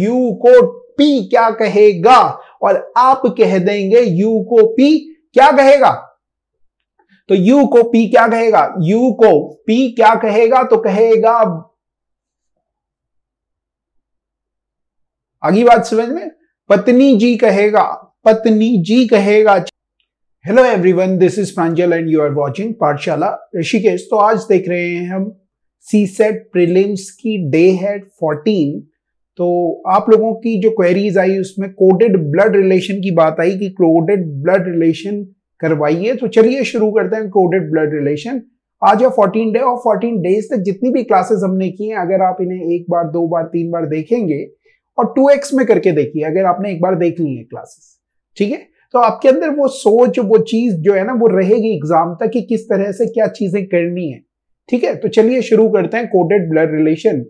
You को P क्या कहेगा और आप कह देंगे यू को पी क्या कहेगा तो यू को पी क्या कहेगा यू को पी क्या कहेगा तो कहेगा आगे बात समझ में पत्नी जी कहेगा पत्नी जी कहेगा hello everyone this is Pranjal and you are watching Pathshala Rishikesh तो आज देख रहे हैं हम सी सेट प्रिलिम्स की डे है फोर्टीन तो आप लोगों की जो क्वेरीज आई उसमें कोडेड ब्लड रिलेशन की बात आई कि कोडेड ब्लड रिलेशन करवाइए तो चलिए शुरू करते हैं कोडेड ब्लड रिलेशन आज या फोर्टीन डे और फोर्टीन डेज तक जितनी भी क्लासेस हमने की हैं अगर आप इन्हें एक बार दो बार तीन बार देखेंगे और टू एक्स में करके देखिए अगर आपने एक बार देख ली है क्लासेस ठीक है तो आपके अंदर वो सोच वो चीज जो है ना वो रहेगी एग्जाम तक कि किस तरह से क्या चीजें करनी है ठीक है तो चलिए शुरू करते हैं कोडेड ब्लड रिलेशन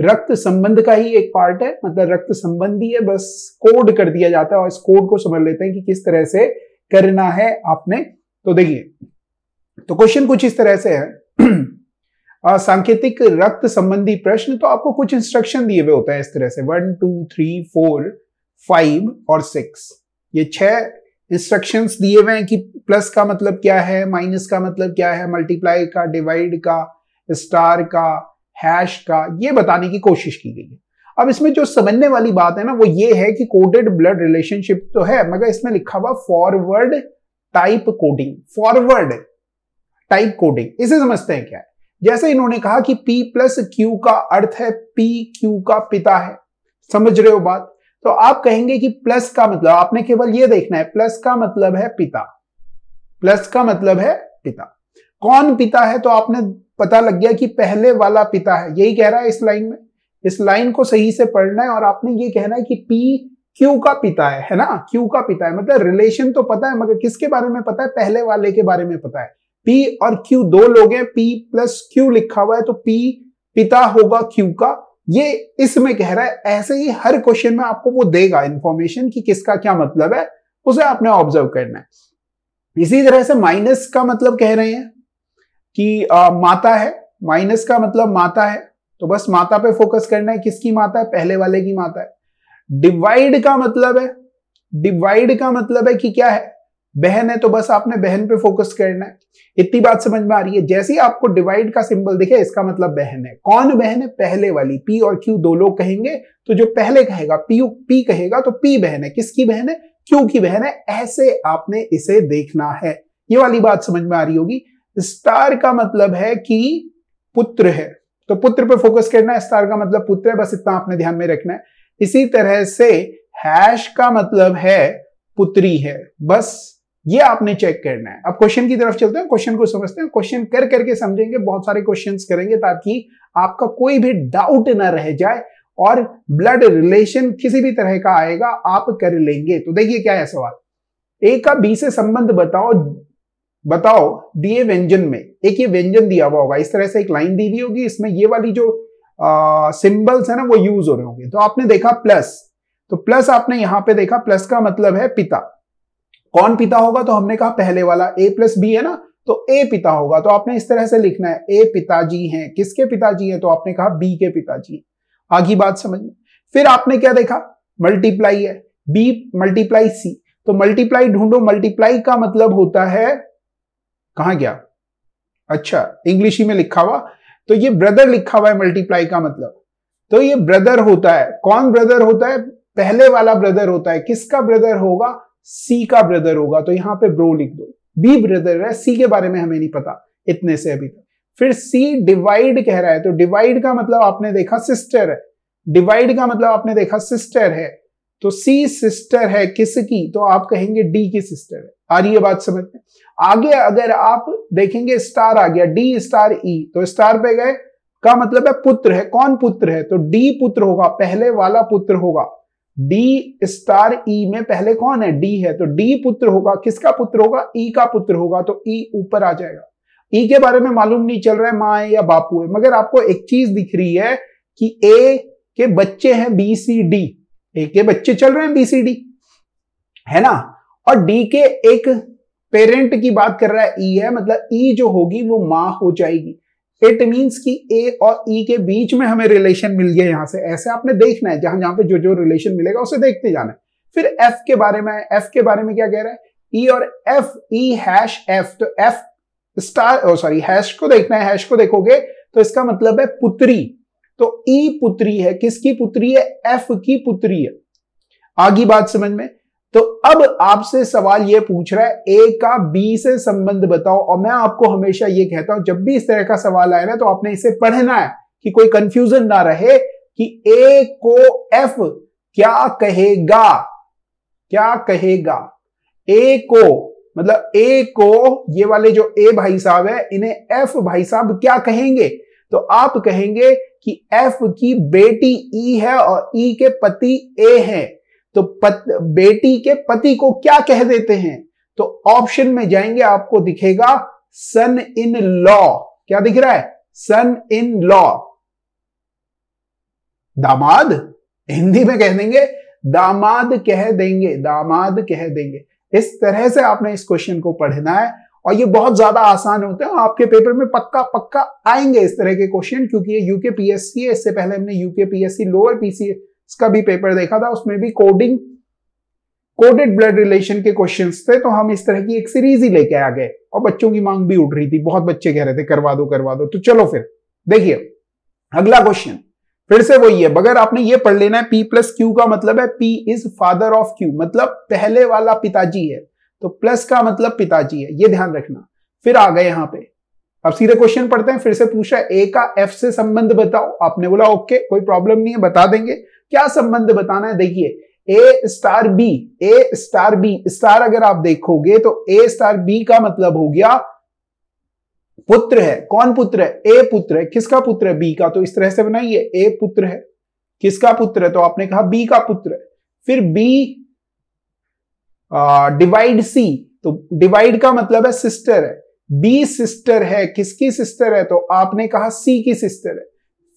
रक्त संबंध का ही एक पार्ट है मतलब रक्त संबंधी है बस कोड कर दिया जाता है और इस कोड को समझ लेते हैं कि किस तरह से करना है आपने तो देखिए तो क्वेश्चन कुछ इस तरह से है सांकेतिक रक्त संबंधी प्रश्न तो आपको कुछ इंस्ट्रक्शन दिए हुए होते हैं इस तरह से one two three four five और सिक्स ये छह इंस्ट्रक्शंस दिए हुए हैं कि प्लस का मतलब क्या है माइनस का मतलब क्या है मल्टीप्लाई का डिवाइड का स्टार का हैश का ये बताने की कोशिश की गई है अब इसमें जो समझने वाली बात है ना वो ये है कि कोडेड ब्लड रिलेशनशिप तो है मगर इसमें लिखा हुआ forward type coding forward type coding इसे समझते हैं क्या है जैसे इन्होंने कहा कि पी प्लस क्यू का अर्थ है पी क्यू का पिता है समझ रहे हो बात तो आप कहेंगे कि प्लस का मतलब आपने केवल यह देखना है प्लस का मतलब है पिता प्लस का मतलब है पिता कौन पिता है तो आपने पता लग गया कि पहले वाला पिता है यही कह रहा है इस लाइन में इस लाइन को सही से पढ़ना है और आपने ये कहना है कि पी क्यू का पिता है है ना क्यू का पिता है मतलब रिलेशन तो पता है मगर किसके बारे में पता है पहले वाले के बारे में पता है पी और क्यू दो लोग हैं पी प्लस क्यू लिखा हुआ है तो पी पिता होगा क्यू का ये इसमें कह रहा है ऐसे ही हर क्वेश्चन में आपको वो देगा इंफॉर्मेशन कि किसका क्या मतलब है उसे आपने ऑब्जर्व करना है इसी तरह से माइनस का मतलब कह रहे हैं कि आ, माता है माइनस का मतलब माता है तो बस माता पे फोकस करना है किसकी माता है पहले वाले की माता है डिवाइड का मतलब है डिवाइड का मतलब है कि क्या है बहन है तो बस आपने बहन पे फोकस करना है इतनी बात समझ में आ रही है जैसे ही आपको डिवाइड का सिंबल दिखे इसका मतलब बहन है कौन बहन है पहले वाली पी और क्यू दो लोग कहेंगे तो जो पहले कहेगा पी पी कहेगा तो पी बहन है किसकी बहन है क्यू की बहन है ऐसे आपने इसे देखना है ये वाली बात समझ में आ रही होगी स्टार का मतलब है कि पुत्र है तो पुत्र पे फोकस करना है स्टार का मतलब पुत्र है बस इतना आपने ध्यान में रखना है इसी तरह से हैश का मतलब है पुत्री है बस ये आपने चेक करना है अब क्वेश्चन की तरफ चलते हैं क्वेश्चन को समझते हैं क्वेश्चन कर करके समझेंगे बहुत सारे क्वेश्चन करेंगे ताकि आपका कोई भी डाउट ना रह जाए और ब्लड रिलेशन किसी भी तरह का आएगा आप कर लेंगे तो देखिए क्या है सवाल ए का बी से संबंध बताओ बताओ दिए व्यंजन में एक ये व्यंजन दिया हुआ होगा इस तरह से एक लाइन दी हुई होगी इसमें ये वाली जो सिंबल्स है ना वो यूज हो रहे होंगे तो आपने देखा प्लस तो प्लस आपने यहां पे देखा प्लस का मतलब है पिता कौन पिता होगा तो हमने कहा पहले वाला ए प्लस बी है ना तो ए पिता होगा तो आपने इस तरह से लिखना है ए पिताजी हैं किसके पिताजी हैं तो आपने कहा बी के पिताजी आगे बात समझ में फिर आपने क्या देखा मल्टीप्लाई है बी मल्टीप्लाई सी तो मल्टीप्लाई ढूंढो मल्टीप्लाई का मतलब होता है कहा गया अच्छा इंग्लिश ही में लिखा हुआ तो ये ब्रदर लिखा हुआ है मल्टीप्लाई का मतलब तो ये ब्रदर होता है कौन ब्रदर होता है पहले वाला ब्रदर होता है किसका ब्रदर होगा सी का ब्रदर होगा तो यहां पे ब्रो लिख दो बी ब्रदर है सी के बारे में हमें नहीं पता इतने से अभी तक फिर सी डिवाइड कह रहा है तो डिवाइड का मतलब आपने देखा सिस्टर है डिवाइड का मतलब आपने देखा सिस्टर है तो सी सिस्टर है किसकी तो आप कहेंगे डी की सिस्टर है आ रही है बात समझ में आगे अगर आप देखेंगे स्टार आ गया डी स्टार ई तो स्टार पे गए का मतलब है पुत्र है कौन पुत्र है तो डी पुत्र होगा पहले वाला पुत्र होगा डी स्टार ई में पहले कौन है डी है तो डी पुत्र होगा किसका पुत्र होगा ई e का पुत्र होगा तो ई e ऊपर आ जाएगा ई e के बारे में मालूम नहीं चल रहा है माँ है या बापू है मगर आपको एक चीज दिख रही है कि ए के बच्चे हैं बी सी डी ए के बच्चे चल रहे हैं बी सी डी है ना और डी के एक पेरेंट की बात कर रहा है ई e है मतलब ई e जो होगी वो माँ हो जाएगी इट मीन्स कि ए और ई e के बीच में हमें रिलेशन मिल गया यहां से ऐसे आपने देखना है जहां जहां पे जो जो रिलेशन मिलेगा उसे देखते जाना है फिर एफ के बारे में एफ के बारे में क्या कह रहा है ई e और एफ ई हैश एफ तो एफ स्टार सॉरी हैश को देखना है हैश को देखोगे तो इसका मतलब है पुत्री तो ई e पुत्री है किसकी पुत्री है एफ की पुत्री है आगे बात समझ में तो अब आपसे सवाल ये पूछ रहा है ए का बी से संबंध बताओ और मैं आपको हमेशा ये कहता हूं जब भी इस तरह का सवाल आए ना तो आपने इसे पढ़ना है कि कोई कंफ्यूजन ना रहे कि ए को एफ क्या कहेगा क्या कहेगा ए को मतलब ए को ये वाले जो ए भाई साहब है इन्हें एफ भाई साहब क्या कहेंगे तो आप कहेंगे कि एफ की बेटी ई e है और ई e के पति ए है तो पत, बेटी के पति को क्या कह देते हैं तो ऑप्शन में जाएंगे आपको दिखेगा सन इन लॉ क्या दिख रहा है सन इन लॉ दामाद हिंदी में कह देंगे दामाद कह देंगे दामाद कह देंगे इस तरह से आपने इस क्वेश्चन को पढ़ना है और ये बहुत ज्यादा आसान होते हैं आपके पेपर में पक्का पक्का आएंगे इस तरह के क्वेश्चन क्योंकि ये यूके पीएससी है इससे पहले हमने यूके पीएससी लोअर पीसी का भी पेपर देखा था उसमें भी कोडिंग कोडेड ब्लड रिलेशन के क्वेश्चन थे तो हम इस तरह की एक सीरीज ही लेके आ गए और बच्चों की मांग भी उठ रही थी बहुत बच्चे कह रहे थे करवा दो करवा दो तो चलो फिर देखिए अगला क्वेश्चन फिर से वही है मगर आपने ये पढ़ लेना है पी प्लस क्यू का मतलब है P is father of Q मतलब पहले वाला पिताजी है तो प्लस का मतलब पिताजी है ये ध्यान रखना फिर आ गए यहां पे अब सीधे क्वेश्चन पढ़ते हैं फिर से पूछा ए का एफ से संबंध बताओ आपने बोला ओके कोई प्रॉब्लम नहीं है बता देंगे क्या संबंध बताना है देखिए A star B A star B star अगर आप देखोगे तो ए स्टार बी का मतलब हो गया पुत्र है कौन पुत्र है ए पुत्र है किसका पुत्र है बी का तो इस तरह से बनाइए ए पुत्र है किसका पुत्र है तो आपने कहा बी का पुत्र है फिर बी डिवाइड सी तो डिवाइड का मतलब है सिस्टर है बी सिस्टर है किसकी सिस्टर है तो आपने कहा सी की सिस्टर है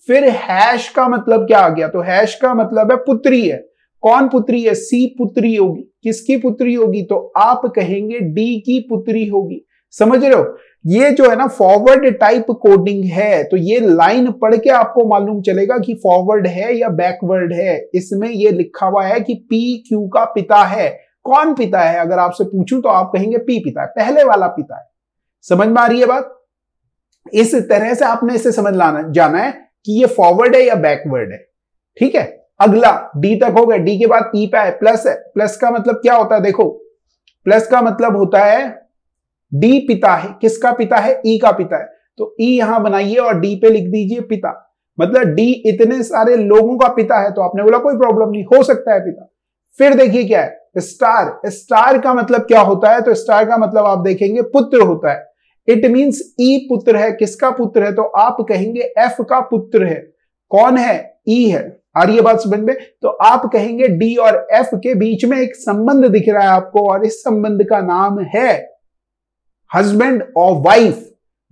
फिर हैश का मतलब क्या आ गया तो हैश का मतलब है पुत्री है कौन पुत्री है सी पुत्री होगी किसकी पुत्री होगी तो आप कहेंगे डी की पुत्री होगी समझ रहे हो ये जो है ना फॉरवर्ड टाइप कोडिंग है तो ये लाइन पढ़ के आपको मालूम चलेगा कि फॉरवर्ड है या बैकवर्ड है इसमें ये लिखा हुआ है कि पी क्यू का पिता है कौन पिता है अगर आपसे पूछूं तो आप कहेंगे पी पिता है पहले वाला पिता है समझ में आ रही है बात इस तरह से आपने इसे समझ लाना जाना है कि ये फॉरवर्ड है या बैकवर्ड है ठीक है अगला डी तक हो गया डी के बाद पी पे प्लस है प्लस का मतलब क्या होता है देखो प्लस का मतलब होता है डी पिता है किसका पिता है ई e का पिता है तो ई e यहां बनाइए और डी पे लिख दीजिए पिता मतलब डी इतने सारे लोगों का पिता है तो आपने बोला कोई प्रॉब्लम नहीं हो सकता है पिता फिर देखिए क्या है स्टार स्टार का मतलब क्या होता है तो स्टार का मतलब आप देखेंगे पुत्र होता है इट मीन्स ई पुत्र है किसका पुत्र है तो आप कहेंगे एफ का पुत्र है कौन है ई e है आ रही है बात समझ में तो आप कहेंगे डी और एफ के बीच में एक संबंध दिख रहा है आपको और इस संबंध का नाम है हस्बैंड और वाइफ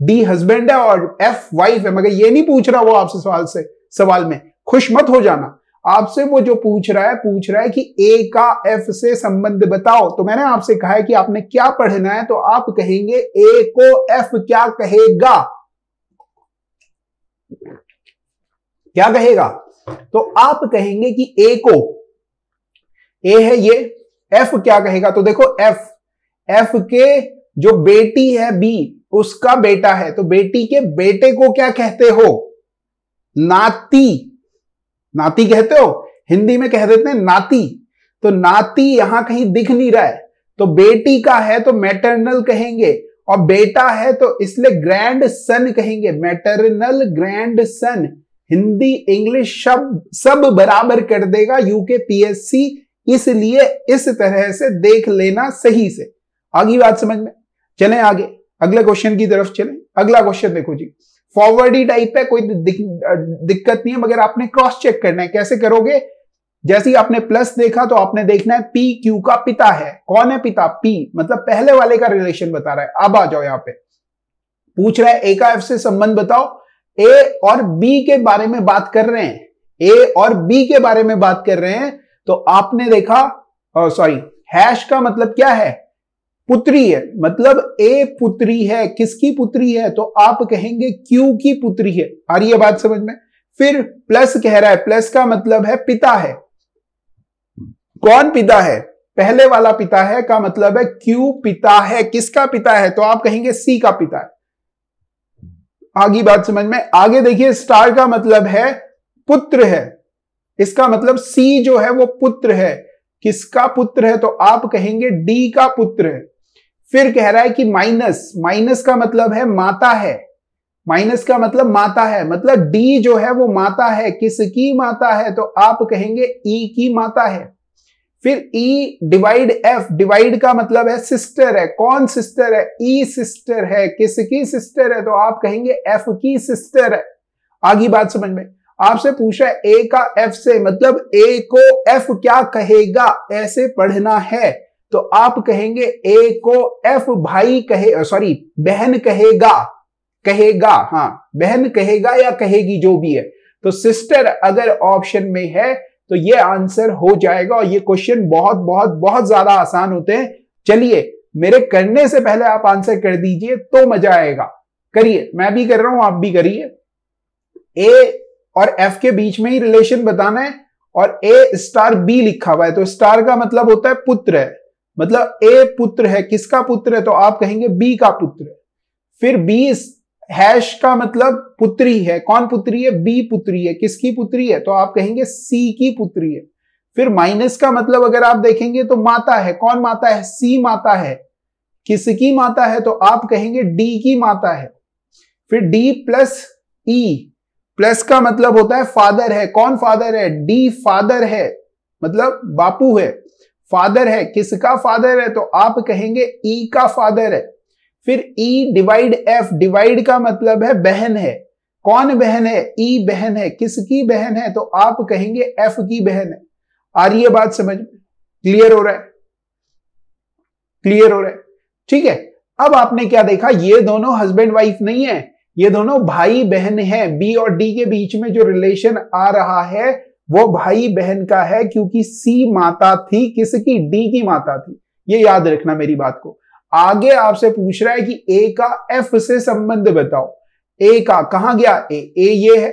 डी हस्बैंड है और एफ वाइफ है मगर ये नहीं पूछ रहा वो आपसे सवाल से सवाल में खुश मत हो जाना आपसे वो जो पूछ रहा है पूछ रहा है कि ए का एफ से संबंध बताओ तो मैंने आपसे कहा है कि आपने क्या पढ़ना है तो आप कहेंगे ए को एफ क्या कहेगा क्या कहेगा तो आप कहेंगे कि ए को ए है ये एफ क्या कहेगा तो देखो एफ एफ के जो बेटी है बी उसका बेटा है तो बेटी के बेटे को क्या कहते हो नाती नाती कहते हो हिंदी में कह देते हैं नाती तो नाती यहां कहीं दिख नहीं रहा है तो बेटी का है तो मैटरनल कहेंगे और बेटा है तो इसलिए ग्रैंड सन कहेंगे maternal grandson Hindi English सब सब बराबर कर देगा यूके पीएससी इसलिए इस तरह से देख लेना सही से आगे बात समझ में चले आगे अगले क्वेश्चन की तरफ चले अगला क्वेश्चन देखो जी फॉरवर्ड ही टाइप है कोई दिक, दिक्कत नहीं है मगर आपने क्रॉस चेक करना है कैसे करोगे जैसे ही आपने प्लस देखा तो आपने देखना है पी क्यू का पिता है कौन है पिता पी मतलब पहले वाले का रिलेशन बता रहा है अब आ जाओ यहाँ पे पूछ रहा है ए का एफ से संबंध बताओ ए और बी के बारे में बात कर रहे हैं ए और बी के बारे में बात कर रहे हैं तो आपने देखा सॉरी हैश का मतलब क्या है पुत्री है मतलब ए पुत्री है किसकी पुत्री है तो आप कहेंगे क्यू की पुत्री है आ रही है बात समझ में फिर प्लस कह रहा है प्लस का मतलब है पिता है कौन पिता है पहले वाला पिता है का मतलब है क्यू पिता है किसका पिता है तो आप कहेंगे सी का पिता है आगे बात समझ में आगे देखिए स्टार का मतलब है पुत्र है इसका मतलब सी जो है वो पुत्र है किसका पुत्र है तो आप कहेंगे डी का पुत्र है फिर कह रहा है कि माइनस माइनस का मतलब है माता है माइनस का मतलब माता है मतलब डी जो है वो माता है किसकी माता है तो आप कहेंगे ई e की माता है फिर ई डिवाइड एफ डिवाइड का मतलब है सिस्टर है कौन सिस्टर है ई e सिस्टर है किसकी सिस्टर है तो आप कहेंगे एफ की सिस्टर है आगे बात समझ में आपसे पूछा ए का एफ से मतलब ए को एफ क्या कहेगा ऐसे पढ़ना है तो आप कहेंगे ए को एफ भाई कहे सॉरी बहन कहेगा कहेगा हाँ बहन कहेगा या कहेगी जो भी है तो सिस्टर अगर ऑप्शन में है तो ये आंसर हो जाएगा और ये क्वेश्चन बहुत बहुत बहुत ज्यादा आसान होते हैं चलिए मेरे करने से पहले आप आंसर कर दीजिए तो मजा आएगा करिए मैं भी कर रहा हूं आप भी करिए ए और एफ के बीच में ही रिलेशन बताना है और ए स्टार बी लिखा हुआ है तो स्टार का मतलब होता है पुत्र है मतलब ए पुत्र है किसका पुत्र है तो आप कहेंगे बी का पुत्र है फिर बी हैश का मतलब पुत्री है कौन पुत्री है बी पुत्री है किसकी पुत्री है तो आप कहेंगे सी की पुत्री है फिर माइनस का मतलब अगर आप देखेंगे तो माता है कौन माता है सी माता है किसकी माता है तो आप कहेंगे डी की माता है फिर डी प्लस ई प्लस का मतलब होता है फादर है कौन फादर है डी फादर है मतलब बापू है फादर है किसका फादर है तो आप कहेंगे ई e का फादर है फिर ई डिवाइड एफ डिवाइड का मतलब है बहन है कौन बहन है ई e बहन है किसकी बहन है तो आप कहेंगे एफ की बहन है आ रही है बात समझ में क्लियर हो रहा है क्लियर हो रहा है ठीक है अब आपने क्या देखा ये दोनों हस्बैंड वाइफ नहीं है ये दोनों भाई बहन है बी और डी के बीच में जो रिलेशन आ रहा है वो भाई बहन का है क्योंकि सी माता थी किसकी डी की माता थी ये याद रखना मेरी बात को आगे आपसे पूछ रहा है कि ए का एफ से संबंध बताओ ए का कहा गया ए ए ये है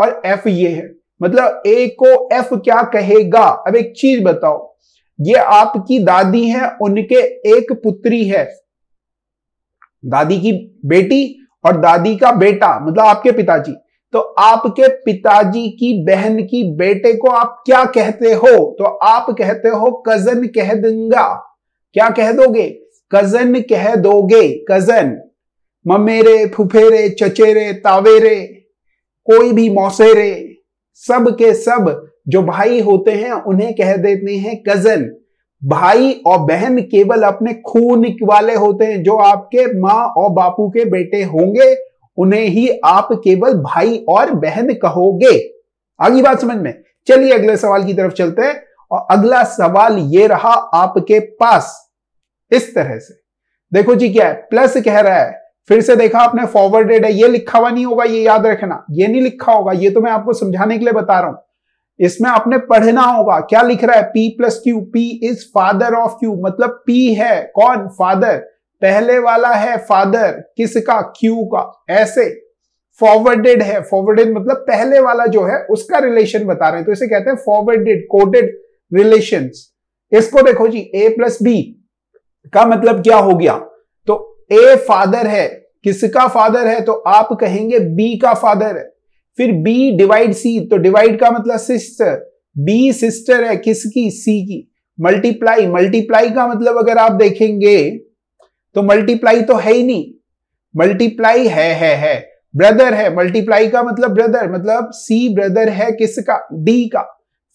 और एफ ये है मतलब ए को एफ क्या कहेगा अब एक चीज बताओ ये आपकी दादी है उनके एक पुत्री है दादी की बेटी और दादी का बेटा मतलब आपके पिताजी तो आपके पिताजी की बहन की बेटे को आप क्या कहते हो तो आप कहते हो कजन कह दूंगा क्या कह दोगे कजन कह दोगे कजन ममेरे फुफेरे चचेरे तावेरे कोई भी मौसेरे सब के सब जो भाई होते हैं उन्हें कह देते हैं कजन भाई और बहन केवल अपने खून वाले होते हैं जो आपके माँ और बापू के बेटे होंगे उन्हें ही आप केवल भाई और बहन कहोगे अगली बात समझ में चलिए अगले सवाल की तरफ चलते हैं और अगला सवाल ये रहा आपके पास इस तरह से देखो जी क्या है प्लस कह रहा है फिर से देखा आपने फॉरवर्डेड है ये लिखा हुआ नहीं होगा ये याद रखना ये नहीं लिखा होगा ये तो मैं आपको समझाने के लिए बता रहा हूं इसमें आपने पढ़ना होगा क्या लिख रहा है P plus Q P is father of Q मतलब पी है कौन फादर पहले वाला है फादर किसका क्यू का ऐसे फॉरवर्डेड है फॉरवर्डेड मतलब पहले वाला जो है उसका रिलेशन बता रहे हैं तो इसे कहते हैं फॉरवर्डेड कोडेड रिलेशन इसको देखो जी ए प्लस बी का मतलब क्या हो गया तो ए फादर है किसका फादर है तो आप कहेंगे बी का फादर है फिर बी डिवाइड सी तो डिवाइड का मतलब सिस्टर बी सिस्टर है किसकी सी की मल्टीप्लाई मल्टीप्लाई का मतलब अगर आप देखेंगे तो मल्टीप्लाई तो है ही नहीं मल्टीप्लाई है है है ब्रदर है मल्टीप्लाई का मतलब ब्रदर मतलब सी ब्रदर है किसका डी का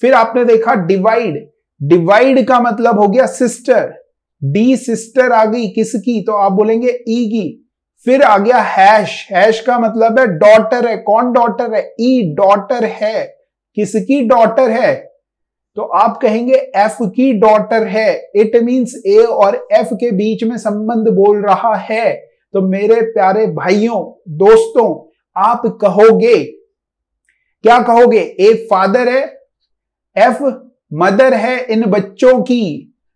फिर आपने देखा डिवाइड डिवाइड का मतलब हो गया सिस्टर डी सिस्टर आ गई किसकी तो आप बोलेंगे ई e की फिर आ गया हैश हैश का मतलब है डॉटर है कौन डॉटर है ई e, डॉटर है किसकी डॉटर है तो आप कहेंगे एफ की डॉटर है इट मींस ए और एफ के बीच में संबंध बोल रहा है तो मेरे प्यारे भाइयों दोस्तों आप कहोगे क्या कहोगे ए फादर है एफ मदर है इन बच्चों की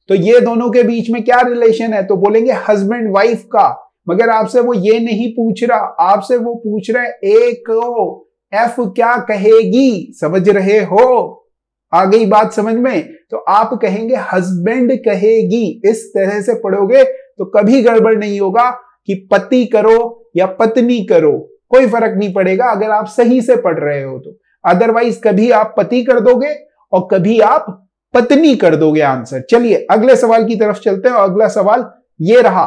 तो ये दोनों के बीच में क्या रिलेशन है तो बोलेंगे हस्बैंड वाइफ का मगर आपसे वो ये नहीं पूछ रहा आपसे वो पूछ रहा है ए को एफ क्या कहेगी समझ रहे हो आ गई बात समझ में तो आप कहेंगे हस्बैंड कहेगी इस तरह से पढ़ोगे तो कभी गड़बड़ नहीं होगा कि पति करो या पत्नी करो कोई फर्क नहीं पड़ेगा अगर आप सही से पढ़ रहे हो तो अदरवाइज कभी आप पति कर दोगे और कभी आप पत्नी कर दोगे आंसर चलिए अगले सवाल की तरफ चलते हैं अगला सवाल ये रहा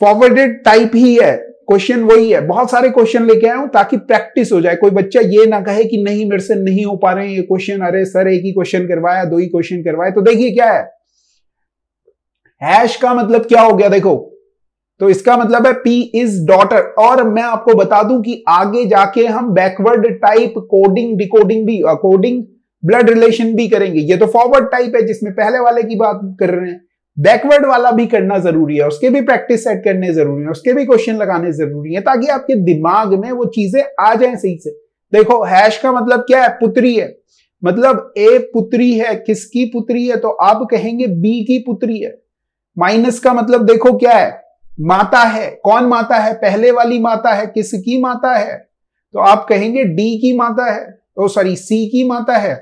फॉरवर्डेड टाइप ही है क्वेश्चन वही है बहुत सारे क्वेश्चन लेके आया हूं ताकि प्रैक्टिस हो जाए कोई बच्चा ये ना कहे कि नहीं मेरे से नहीं हो पा रहे हैं ये क्वेश्चन अरे सर एक ही क्वेश्चन करवाया दो ही क्वेश्चन करवाया तो देखिए क्या है हैश का मतलब क्या हो गया देखो तो इसका मतलब है पी इज डॉटर और मैं आपको बता दूं कि आगे जाके हम बैकवर्ड टाइप कोडिंग डिकोडिंग भी कोडिंग ब्लड रिलेशन भी करेंगे ये तो फॉरवर्ड टाइप है जिसमें पहले वाले की बात कर रहे हैं बैकवर्ड वाला भी करना जरूरी है उसके भी प्रैक्टिस सेट करने जरूरी है उसके भी क्वेश्चन लगाने जरूरी है ताकि आपके दिमाग में वो चीजें आ जाए सही से देखो हैश का मतलब क्या है पुत्री है मतलब ए पुत्री है किसकी पुत्री है तो आप कहेंगे बी की पुत्री है माइनस का मतलब देखो क्या है माता है कौन माता है पहले वाली माता है किसकी माता है तो आप कहेंगे डी की माता है तो सॉरी सी की माता है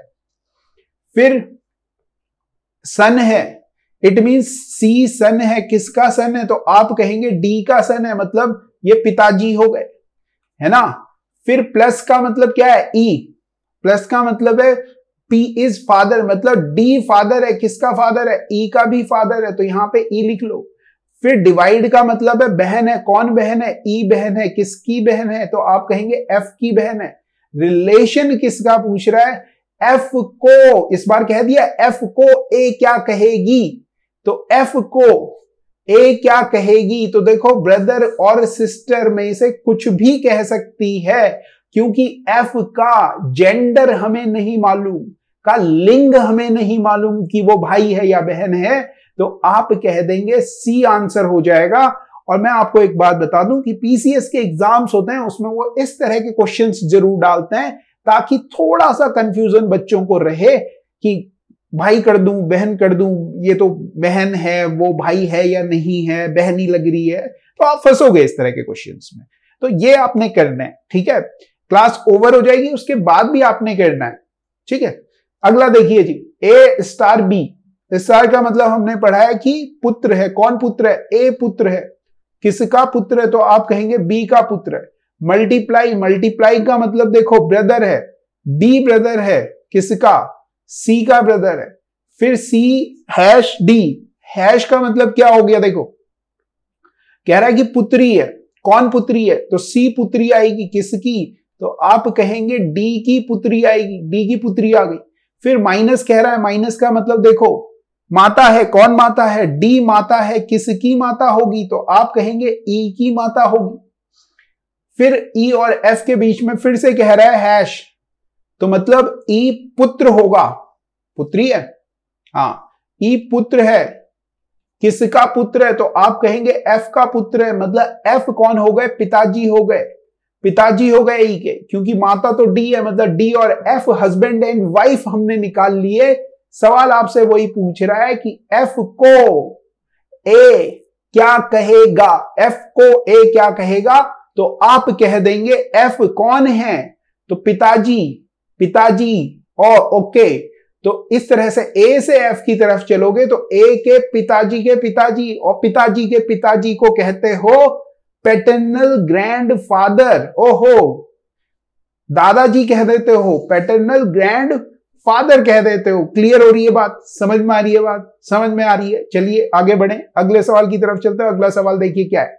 फिर सन है इट मीन्स सी सन है किसका सन है तो आप कहेंगे डी का सन है मतलब ये पिताजी हो गए है ना फिर प्लस का मतलब क्या है ई e. प्लस का मतलब है पी इज फादर मतलब डी फादर है किसका फादर है ई e का भी फादर है तो यहां पे ई e लिख लो फिर डिवाइड का मतलब है बहन है कौन बहन है ई e बहन है किसकी बहन है तो आप कहेंगे एफ की बहन है रिलेशन किसका पूछ रहा है एफ को इस बार कह दिया एफ को ए क्या कहेगी तो एफ को ए क्या कहेगी तो देखो ब्रदर और सिस्टर में से कुछ भी कह सकती है क्योंकि एफ का जेंडर हमें नहीं मालूम का लिंग हमें नहीं मालूम कि वो भाई है या बहन है तो आप कह देंगे सी आंसर हो जाएगा और मैं आपको एक बात बता दूं कि पीसीएस के एग्जाम्स होते हैं उसमें वो इस तरह के क्वेश्चंस जरूर डालते हैं ताकि थोड़ा सा कंफ्यूजन बच्चों को रहे कि भाई कर दूं बहन कर दूं ये तो बहन है वो भाई है या नहीं है बहन ही लग रही है तो आप फंसोगे इस तरह के क्वेश्चन में तो ये आपने करना है ठीक है क्लास ओवर हो जाएगी उसके बाद भी आपने करना है ठीक है अगला देखिए जी ए स्टार बी स्टार का मतलब हमने पढ़ा है कि पुत्र है कौन पुत्र है ए पुत्र है किसका पुत्र है तो आप कहेंगे बी का पुत्र है मल्टीप्लाई मल्टीप्लाई का मतलब देखो ब्रदर है बी ब्रदर है किसका सी का ब्रदर है फिर सी हैश डी हैश का मतलब क्या हो गया देखो कह रहा है कि पुत्री है कौन पुत्री है तो सी पुत्री आएगी किसकी तो आप कहेंगे डी की पुत्री आएगी डी की पुत्री आ गई फिर माइनस कह रहा है माइनस का मतलब देखो माता है कौन माता है डी माता है किसकी माता होगी तो आप कहेंगे ई e की माता होगी फिर ई e और एस के बीच में फिर से कह रहा है हैश तो मतलब ई पुत्र होगा पुत्री है हाँ ई पुत्र है किसका पुत्र है तो आप कहेंगे एफ का पुत्र है मतलब एफ कौन हो गए पिताजी हो गए पिताजी हो गए ई के क्योंकि माता तो डी है मतलब डी और एफ हस्बैंड एंड वाइफ हमने निकाल लिए सवाल आपसे वही पूछ रहा है कि एफ को ए क्या कहेगा एफ को ए क्या कहेगा तो आप कह देंगे एफ कौन है तो पिताजी पिताजी और ओके तो इस तरह से ए से एफ की तरफ चलोगे तो ए के पिताजी के पिताजी और पिताजी के पिताजी को कहते हो पैटर्नल फादर ओहो दादाजी कह देते हो पैटर्नल ग्रैंड फादर कह देते हो क्लियर हो रही है बात समझ में आ रही है बात समझ में आ रही है चलिए आगे बढ़े अगले सवाल की तरफ चलते हैं अगला सवाल देखिए क्या है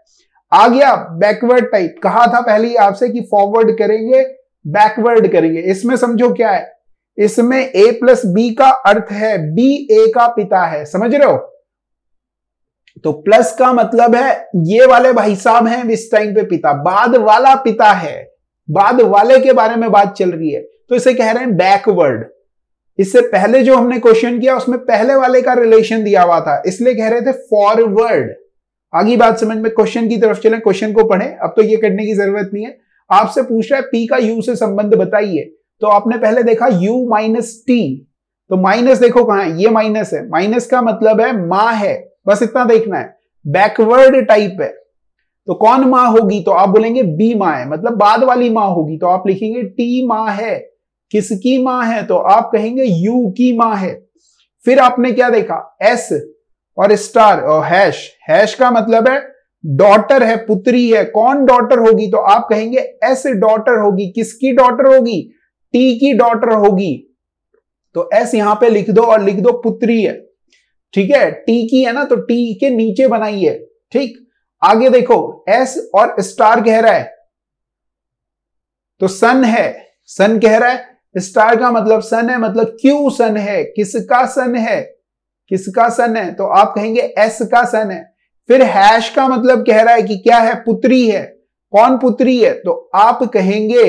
आ गया बैकवर्ड टाइप कहा था पहले ही आपसे कि फॉरवर्ड करेंगे बैकवर्ड करेंगे इसमें समझो क्या है इसमें ए प्लस बी का अर्थ है बी ए का पिता है समझ रहे हो तो प्लस का मतलब है ये वाले भाई साहब हैं इस टाइम पे पिता बाद वाला पिता है बाद वाले के बारे में बात चल रही है तो इसे कह रहे हैं बैकवर्ड इससे पहले जो हमने क्वेश्चन किया उसमें पहले वाले का रिलेशन दिया हुआ था इसलिए कह रहे थे फॉरवर्ड आगे बात समझ में क्वेश्चन की तरफ चले क्वेश्चन को पढ़े अब तो ये करने की जरूरत नहीं है आपसे पूछ रहा है पी का यू से संबंध बताइए तो आपने पहले देखा यू माइनस टी तो माइनस देखो कहा है ये माइनस है माइनस का मतलब है माँ है बस इतना देखना है बैकवर्ड टाइप है तो कौन माँ होगी तो आप बोलेंगे बी माँ है मतलब बाद वाली माँ होगी तो आप लिखेंगे टी माँ है किसकी माँ है तो आप कहेंगे यू की माँ है फिर आपने क्या देखा एस और स्टार और हैश हैश का मतलब है डॉटर है पुत्री है कौन डॉटर होगी तो आप कहेंगे एस डॉटर होगी किसकी डॉटर होगी टी की डॉटर होगी तो एस यहां पे लिख दो और लिख दो पुत्री है ठीक है टी की है ना तो टी के नीचे बनाई है ठीक आगे देखो एस और स्टार कह रहा है तो सन है सन कह रहा है स्टार का मतलब सन है मतलब क्यू सन है किसका सन है किसका सन है तो आप कहेंगे एस का सन है फिर हैश का मतलब कह रहा है कि क्या है पुत्री है कौन पुत्री है तो आप कहेंगे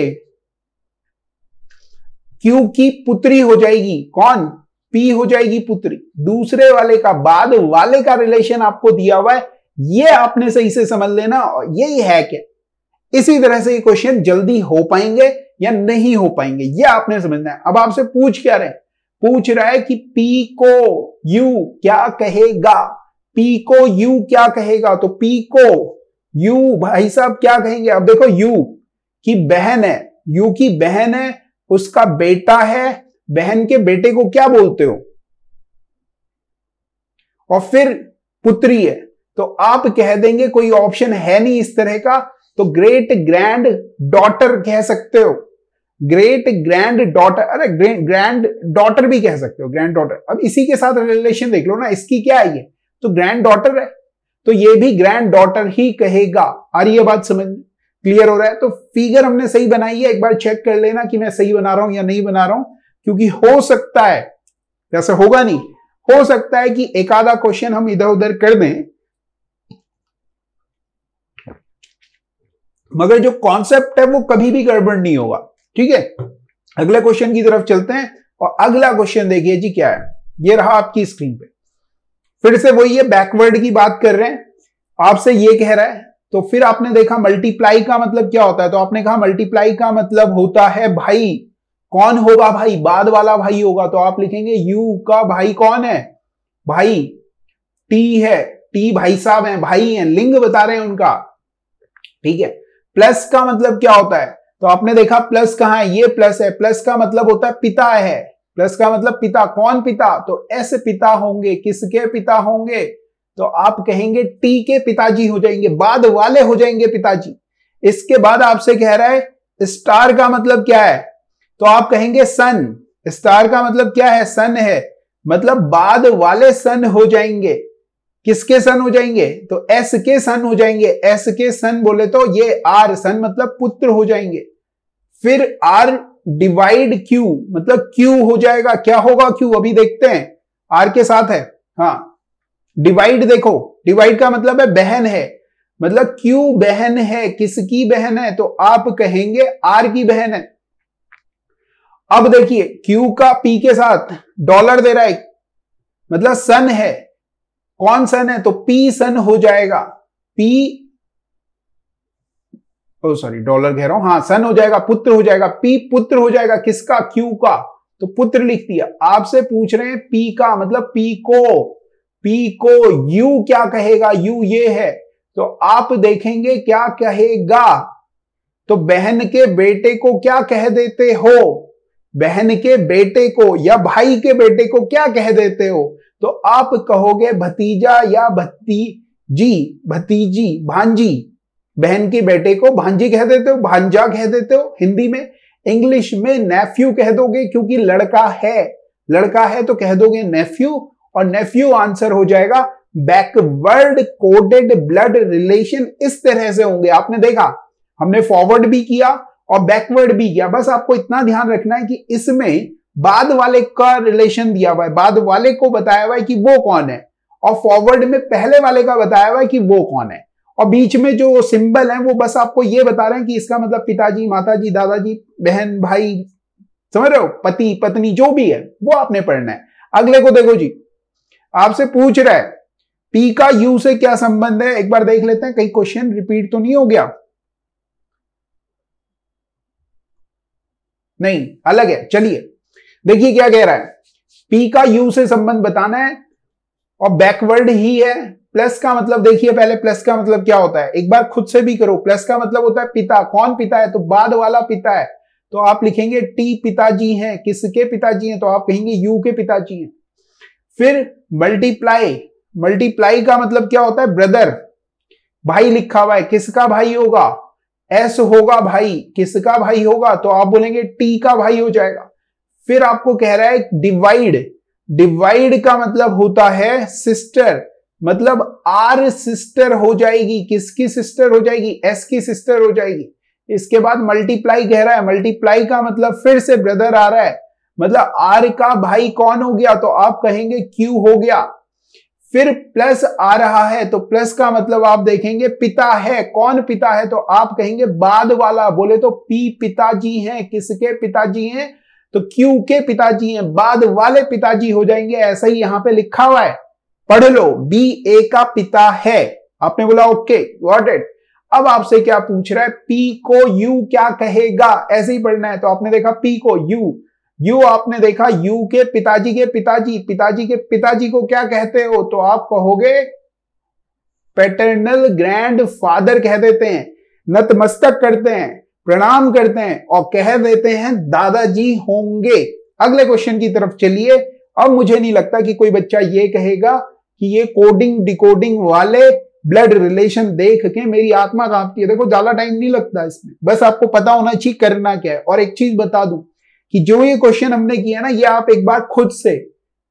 क्यू की पुत्री हो जाएगी कौन पी हो जाएगी पुत्री दूसरे वाले का बाद वाले का रिलेशन आपको दिया हुआ है ये आपने सही से समझ लेना और यही है क्या इसी तरह से ये क्वेश्चन जल्दी हो पाएंगे या नहीं हो पाएंगे ये आपने समझना है अब आपसे पूछ क्या रहे पूछ रहा है कि पी को यू क्या कहेगा पी को यू क्या कहेगा तो पी को यू भाई साहब क्या कहेंगे अब देखो यू की बहन है यू की बहन है उसका बेटा है बहन के बेटे को क्या बोलते हो और फिर पुत्री है तो आप कह देंगे कोई ऑप्शन है नहीं इस तरह का तो ग्रेट ग्रैंड डॉटर कह सकते हो ग्रेट ग्रैंड डॉटर अरे ग्रैंड डॉटर भी कह सकते हो ग्रैंड डॉटर अब इसी के साथ रिलेशन देख लो ना इसकी क्या है तो ग्रैंड डॉटर है तो ये भी ग्रैंड डॉटर ही कहेगा आ रही है बात समझ क्लियर हो रहा है तो फिगर हमने सही बनाई है एक बार चेक कर लेना कि मैं सही बना रहा हूं या नहीं बना रहा हूं क्योंकि हो सकता है जैसे होगा नहीं हो सकता है कि एक आधा क्वेश्चन हम इधर उधर कर दें मगर जो कॉन्सेप्ट है वो कभी भी गड़बड़ नहीं होगा ठीक है अगले क्वेश्चन की तरफ चलते हैं और अगला क्वेश्चन देखिए जी क्या है ये रहा आपकी स्क्रीन पे फिर से वही है बैकवर्ड की बात कर रहे हैं आपसे ये कह रहा है तो फिर आपने देखा मल्टीप्लाई का मतलब क्या होता है तो आपने कहा मल्टीप्लाई का मतलब होता है भाई कौन होगा भाई बाद वाला भाई होगा तो आप लिखेंगे यू का भाई कौन है भाई टी है टी भाई साहब हैं भाई हैं लिंग बता रहे हैं उनका ठीक है प्लस का मतलब क्या होता है तो आपने देखा प्लस कहा है ये प्लस है प्लस का मतलब होता है पिता है प्लस का मतलब पिता कौन पिता तो ऐसे पिता होंगे किसके पिता होंगे तो आप कहेंगे टी के पिताजी हो जाएंगे बाद वाले हो जाएंगे पिताजी इसके बाद आपसे कह रहा है स्टार का मतलब क्या है तो आप कहेंगे सन स्टार का मतलब क्या है सन है मतलब बाद वाले सन हो जाएंगे किसके सन हो जाएंगे तो एस के सन हो जाएंगे एस के सन बोले तो ये आर सन मतलब पुत्र हो जाएंगे फिर आर डिवाइड क्यू मतलब क्यू हो जाएगा क्या होगा क्यू अभी देखते हैं आर के साथ है हाँ डिवाइड देखो डिवाइड का मतलब है बहन है मतलब क्यू बहन है किसकी बहन है तो आप कहेंगे आर की बहन है अब देखिए क्यू का पी के साथ डॉलर दे रहा है मतलब सन है कौन सन है तो पी सन हो जाएगा पी ओ सॉरी डॉलर कह रहा हूं हाँ सन हो जाएगा पुत्र हो जाएगा पी पुत्र हो जाएगा किसका क्यू का तो पुत्र लिख दिया आपसे पूछ रहे हैं पी का मतलब पी को पी को यू क्या कहेगा यू ये है तो आप देखेंगे क्या कहेगा तो बहन के बेटे को क्या कह देते हो बहन के बेटे को या भाई के बेटे को क्या कह देते हो तो आप कहोगे भतीजा या भतीजी भतीजी भांजी बहन की बेटे को भांजी कह देते हो भांजा कह देते हो हिंदी में इंग्लिश में नेफ्यू कह दोगे क्योंकि लड़का है लड़का है तो कह दोगे नेफ्यू और नेफ्यू आंसर हो जाएगा बैकवर्ड कोडेड ब्लड रिलेशन इस तरह से होंगे आपने देखा हमने फॉरवर्ड भी किया और बैकवर्ड भी किया बस आपको इतना ध्यान रखना है कि इसमें बाद वाले का रिलेशन दिया हुआ है बाद वाले को बताया हुआ है कि वो कौन है और फॉरवर्ड में पहले वाले का बताया हुआ है कि वो कौन है और बीच में जो सिंबल है वो बस आपको ये बता रहे हैं कि इसका मतलब पिताजी माताजी दादाजी बहन भाई समझ रहे हो पति पत्नी जो भी है वो आपने पढ़ना है अगले को देखो जी आपसे पूछ रहा है पी का यू से क्या संबंध है एक बार देख लेते हैं कहीं क्वेश्चन रिपीट तो नहीं हो गया नहीं अलग है चलिए देखिए क्या कह रहा है पी का यू से संबंध बताना है और बैकवर्ड ही है प्लस का मतलब देखिए पहले प्लस का मतलब क्या होता है एक बार खुद से भी करो प्लस का मतलब होता है पिता कौन पिता है तो बाद वाला पिता है तो आप लिखेंगे टी पिताजी हैं किसके पिताजी हैं तो आप कहेंगे यू के पिताजी हैं फिर मल्टीप्लाई मल्टीप्लाई का मतलब क्या होता है ब्रदर भाई लिखा हुआ है किसका भाई होगा एस होगा भाई किसका भाई होगा तो आप बोलेंगे टी का भाई हो जाएगा फिर आपको कह रहा है डिवाइड डिवाइड का मतलब होता है सिस्टर मतलब आर सिस्टर हो जाएगी किसकी सिस्टर हो जाएगी एस की सिस्टर हो जाएगी इसके बाद मल्टीप्लाई कह रहा है मल्टीप्लाई का मतलब फिर से ब्रदर आ रहा है मतलब आर का भाई कौन हो गया तो आप कहेंगे क्यू हो गया फिर प्लस आ रहा है तो प्लस का मतलब आप देखेंगे पिता है कौन पिता है तो आप कहेंगे बाद वाला बोले तो पी पिताजी हैं किसके पिताजी हैं तो क्यू के पिताजी हैं बाद वाले पिताजी हो जाएंगे ऐसा ही यहां पे लिखा हुआ है पढ़ लो बी ए का पिता है आपने बोला ओके वॉट इट अब आपसे क्या पूछ रहा है पी को यू क्या कहेगा ऐसे ही पढ़ना है तो आपने देखा पी को यू यू आपने देखा यू के पिताजी के पिताजी पिताजी के पिताजी को क्या कहते हो तो आप कहोगे पेटर्नल ग्रैंड फादर कह देते हैं नतमस्तक करते हैं प्रणाम करते हैं और कह देते हैं दादाजी होंगे अगले क्वेश्चन की तरफ चलिए अब मुझे नहीं लगता कि कोई बच्चा ये कहेगा कि ये कोडिंग डिकोडिंग वाले ब्लड रिलेशन देख के मेरी आत्मा कांपती है देखो ज्यादा टाइम नहीं लगता इसमें बस आपको पता होना चाहिए करना क्या है और एक चीज बता दूं कि जो ये क्वेश्चन हमने किया ना ये आप एक बार खुद से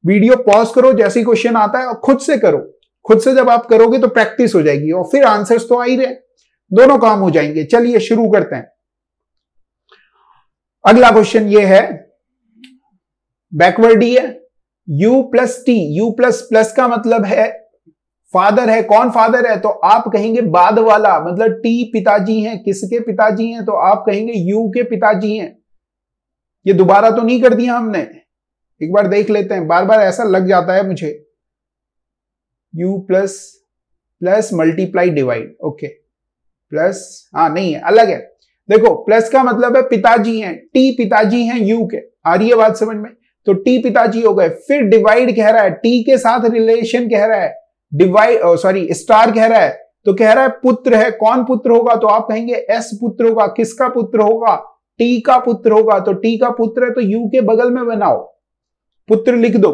वीडियो पॉज करो जैसे क्वेश्चन आता है और खुद से करो खुद से जब आप करोगे तो प्रैक्टिस हो जाएगी और फिर आंसर्स तो आ ही रहे दोनों काम हो जाएंगे चलिए शुरू करते हैं अगला क्वेश्चन ये है बैकवर्ड ही है U plus T U plus plus का मतलब है फादर है कौन फादर है तो आप कहेंगे बाद वाला मतलब टी पिताजी हैं किसके पिताजी हैं तो आप कहेंगे यू के पिताजी हैं ये दोबारा तो नहीं कर दिया हमने एक बार देख लेते हैं बार बार ऐसा लग जाता है मुझे U plus plus multiply divide okay plus हाँ नहीं है अलग है देखो प्लस का मतलब है पिताजी हैं टी पिताजी हैं यू के आ रही है बात समझ में तो टी पिताजी हो गए फिर डिवाइड कह रहा है टी के साथ रिलेशन कह रहा है डिवाइड सॉरी स्टार कह रहा है तो कह रहा है पुत्र है कौन पुत्र होगा तो आप कहेंगे एस पुत्र होगा किसका पुत्र होगा टी का पुत्र होगा तो टी का पुत्र है तो यू के बगल में बनाओ पुत्र लिख दो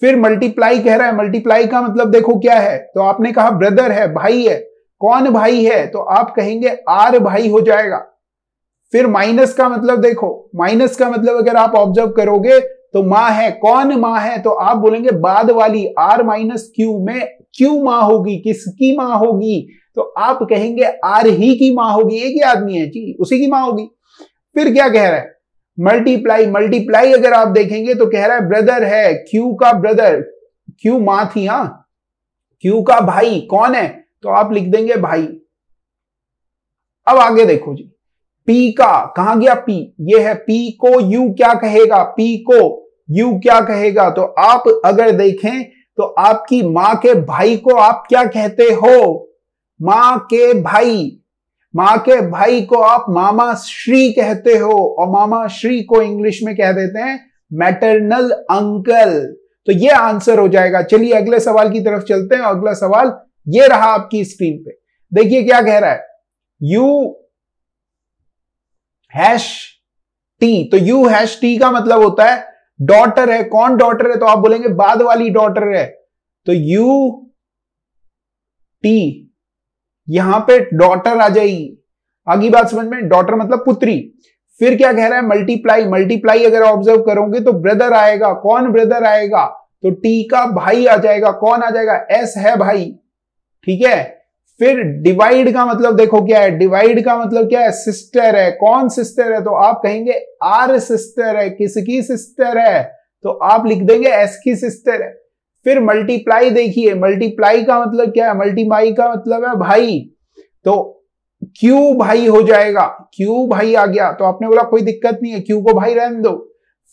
फिर मल्टीप्लाई कह रहा है मल्टीप्लाई का मतलब देखो क्या है तो आपने कहा ब्रदर है भाई है कौन भाई है तो आप कहेंगे आर भाई हो जाएगा फिर माइनस का मतलब देखो माइनस का मतलब अगर आप ऑब्जर्व करोगे तो माँ है कौन माँ है तो आप बोलेंगे बाद वाली आर माइनस क्यू में क्यू माँ होगी किसकी माँ होगी तो आप कहेंगे आर ही की माँ होगी एक ही आदमी है जी उसी की माँ होगी फिर क्या कह रहा है मल्टीप्लाई मल्टीप्लाई अगर आप देखेंगे तो कह रहा है ब्रदर है क्यू का ब्रदर क्यू माँ थी हाँ क्यू का भाई कौन है तो आप लिख देंगे भाई अब आगे देखो जी पी का कहा गया पी ये है पी को यू क्या कहेगा पी को यू क्या कहेगा तो आप अगर देखें तो आपकी मां के भाई को आप क्या कहते हो मां के भाई मां के भाई को आप मामा श्री कहते हो और मामा श्री को इंग्लिश में कह देते हैं मैटरनल अंकल तो ये आंसर हो जाएगा चलिए अगले सवाल की तरफ चलते हैं अगला सवाल ये रहा आपकी स्क्रीन पे देखिए क्या कह रहा है यू हैश टी तो यू हैश टी का मतलब होता है डॉटर है कौन डॉटर है तो आप बोलेंगे बाद वाली डॉटर है तो यू टी यहां पे डॉटर आ जाएगी आगे बात समझ में डॉटर मतलब पुत्री फिर क्या कह रहा है मल्टीप्लाई मल्टीप्लाई अगर ऑब्जर्व करोगे तो ब्रदर आएगा कौन ब्रदर आएगा तो टी का भाई आ जाएगा कौन आ जाएगा एस है भाई ठीक है फिर डिवाइड का मतलब देखो क्या है डिवाइड का मतलब क्या है सिस्टर है कौन सिस्टर है तो आप कहेंगे आर सिस्टर है किसकी सिस्टर है तो आप लिख देंगे एस की सिस्टर है फिर मल्टीप्लाई देखिए मल्टीप्लाई का मतलब क्या है मल्टीप्लाई का मतलब है भाई तो क्यू भाई हो जाएगा क्यू भाई आ गया तो आपने बोला कोई दिक्कत नहीं है क्यू को भाई रहने दो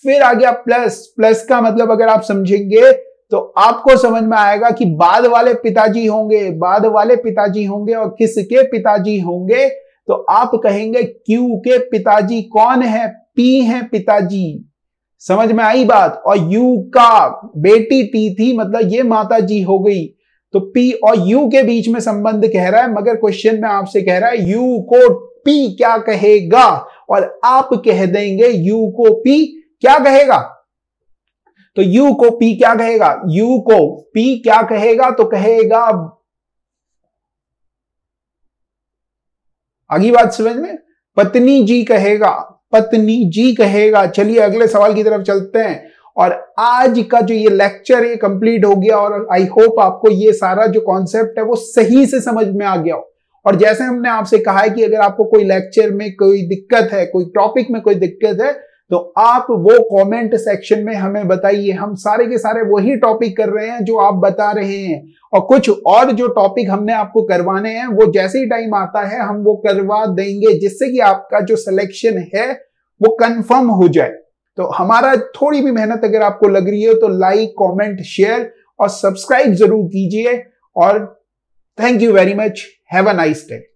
फिर आ गया प्लस प्लस का मतलब अगर आप समझेंगे तो आपको समझ में आएगा कि बाद वाले पिताजी होंगे बाद वाले पिताजी होंगे और किसके पिताजी होंगे तो आप कहेंगे क्यू के पिताजी कौन है पी है पिताजी समझ में आई बात और यू का बेटी टी थी मतलब ये माता जी हो गई तो पी और यू के बीच में संबंध कह रहा है मगर क्वेश्चन में आपसे कह रहा है यू को पी क्या कहेगा और आप कह देंगे यू को पी क्या कहेगा तो यू को पी क्या कहेगा यू को पी क्या कहेगा तो कहेगा आगे बात समझ में पत्नी जी कहेगा पत्नी जी कहेगा चलिए अगले सवाल की तरफ चलते हैं और आज का जो ये लेक्चर है कंप्लीट हो गया और आई होप आपको ये सारा जो कॉन्सेप्ट है वो सही से समझ में आ गया हो और जैसे हमने आपसे कहा है कि अगर आपको कोई लेक्चर में कोई दिक्कत है कोई टॉपिक में कोई दिक्कत है तो आप वो कमेंट सेक्शन में हमें बताइए हम सारे के सारे वही टॉपिक कर रहे हैं जो आप बता रहे हैं और कुछ और जो टॉपिक हमने आपको करवाने हैं वो जैसे ही टाइम आता है हम वो करवा देंगे जिससे कि आपका जो सिलेक्शन है वो कंफर्म हो जाए तो हमारा थोड़ी भी मेहनत अगर आपको लग रही हो तो लाइक कमेंट शेयर और सब्सक्राइब जरूर कीजिए और thank you very much have a nice day